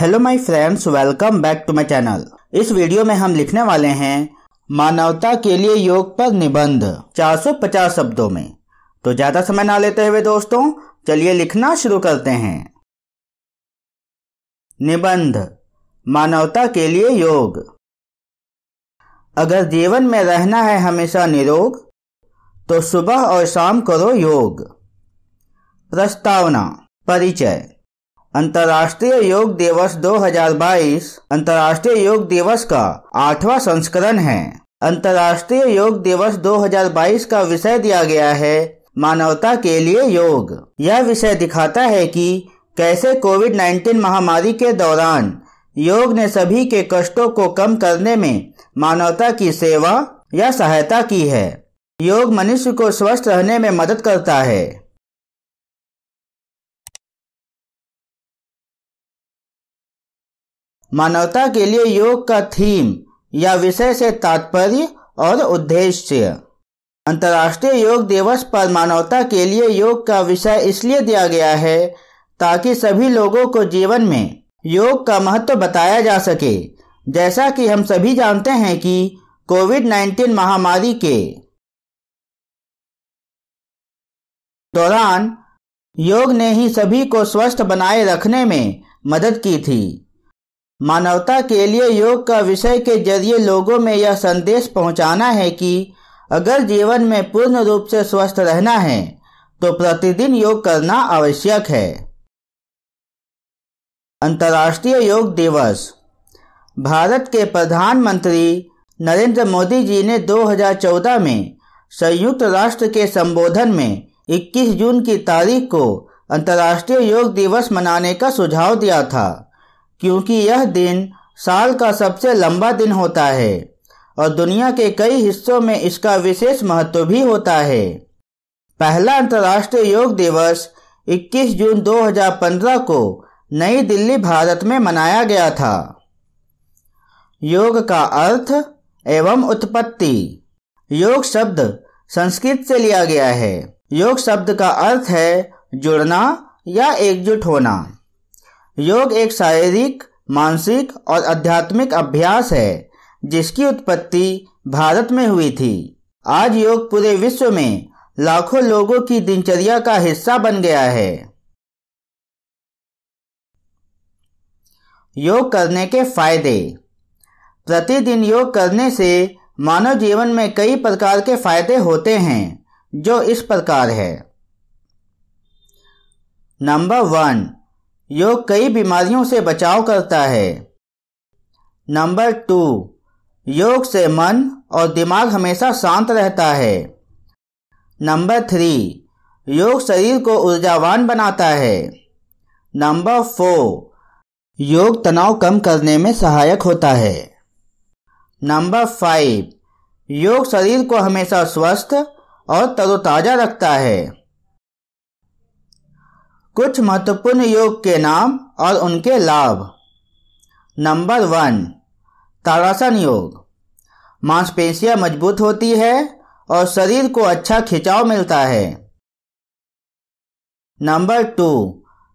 hello my friends welcome back to my channel इस video में हम लिखने वाले हैं मानवता के लिए योग पर निबंध 450 शब्दों में तो ज़्यादा समय ना लेते हुए दोस्तों चलिए लिखना शुरू करते हैं निबंध मानवता के लिए योग अगर जीवन में रहना है हमेशा निरोग तो सुबह और शाम करो योग प्रस्तावना परिचय अंतर्राष्ट्रीय योग दिवस 2022 अंतर्राष्ट्रीय योग दिवस का आठवां संस्करण है अंतर्राष्ट्रीय योग दिवस 2022 का विषय दिया गया है मानवता के लिए योग यह विषय दिखाता है कि कैसे कोविड 19 महामारी के दौरान योग ने सभी के कष्टों को कम करने में मानवता की सेवा या सहायता की है योग मनुष्य को स्वस्थ रहने में मदद करता है मानवता के लिए योग का थीम या विषय से तात्पर्य और उद्देश्य अंतर्राष्ट्रीय योग दिवस पर मानवता के लिए योग का विषय इसलिए दिया गया है ताकि सभी लोगों को जीवन में योग का महत्व बताया जा सके जैसा कि हम सभी जानते हैं कि कोविड 19 महामारी के दौरान योग ने ही सभी को स्वस्थ बनाए रखने में मदद की थी मानवता के लिए योग का विषय के जरिए लोगों में यह संदेश पहुंचाना है कि अगर जीवन में पूर्ण रूप से स्वस्थ रहना है तो प्रतिदिन योग करना आवश्यक है अंतर्राष्ट्रीय योग दिवस भारत के प्रधानमंत्री नरेंद्र मोदी जी ने 2014 में संयुक्त राष्ट्र के संबोधन में 21 जून की तारीख को अंतर्राष्ट्रीय योग दिवस मनाने का सुझाव दिया था क्योंकि यह दिन साल का सबसे लंबा दिन होता है और दुनिया के कई हिस्सों में इसका विशेष महत्व भी होता है पहला अंतर्राष्ट्रीय योग दिवस 21 जून 2015 को नई दिल्ली भारत में मनाया गया था योग का अर्थ एवं उत्पत्ति योग शब्द संस्कृत से लिया गया है योग शब्द का अर्थ है जुड़ना या एकजुट होना योग एक शारीरिक मानसिक और आध्यात्मिक अभ्यास है जिसकी उत्पत्ति भारत में हुई थी आज योग पूरे विश्व में लाखों लोगों की दिनचर्या का हिस्सा बन गया है योग करने के फायदे प्रतिदिन योग करने से मानव जीवन में कई प्रकार के फायदे होते हैं जो इस प्रकार है नंबर वन योग कई बीमारियों से बचाव करता है नंबर टू योग से मन और दिमाग हमेशा शांत रहता है नंबर थ्री योग शरीर को ऊर्जावान बनाता है नंबर फोर योग तनाव कम करने में सहायक होता है नंबर फाइव योग शरीर को हमेशा स्वस्थ और तरोताज़ा रखता है कुछ महत्वपूर्ण योग के नाम और उनके लाभ नंबर वन ताड़ासन योग मांसपेशियां मजबूत होती है और शरीर को अच्छा खिंचाव मिलता है नंबर टू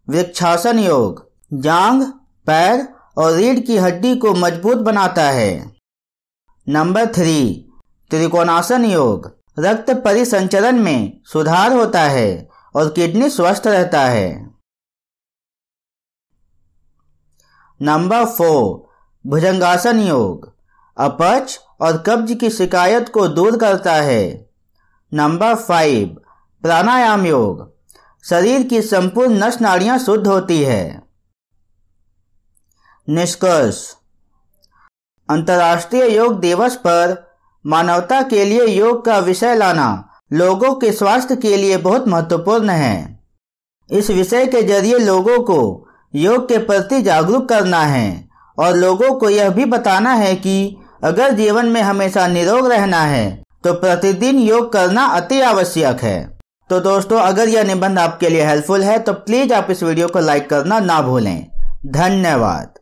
वृक्षासन योग जांग पैर और रीढ़ की हड्डी को मजबूत बनाता है नंबर थ्री त्रिकोणासन योग रक्त परिसंचरण में सुधार होता है और किडनी स्वस्थ रहता है नंबर फोर भुजंगासन योग अपच और कब्ज की शिकायत को दूर करता है नंबर फाइव प्राणायाम योग शरीर की संपूर्ण नस नाड़ियां शुद्ध होती है निष्कर्ष अंतर्राष्ट्रीय योग दिवस पर मानवता के लिए योग का विषय लाना लोगों के स्वास्थ्य के लिए बहुत महत्वपूर्ण है इस विषय के जरिए लोगों को योग के प्रति जागरूक करना है और लोगों को यह भी बताना है कि अगर जीवन में हमेशा निरोग रहना है तो प्रतिदिन योग करना अति आवश्यक है तो दोस्तों अगर यह निबंध आपके लिए हेल्पफुल है तो प्लीज़ आप इस वीडियो को लाइक करना ना भूलें धन्यवाद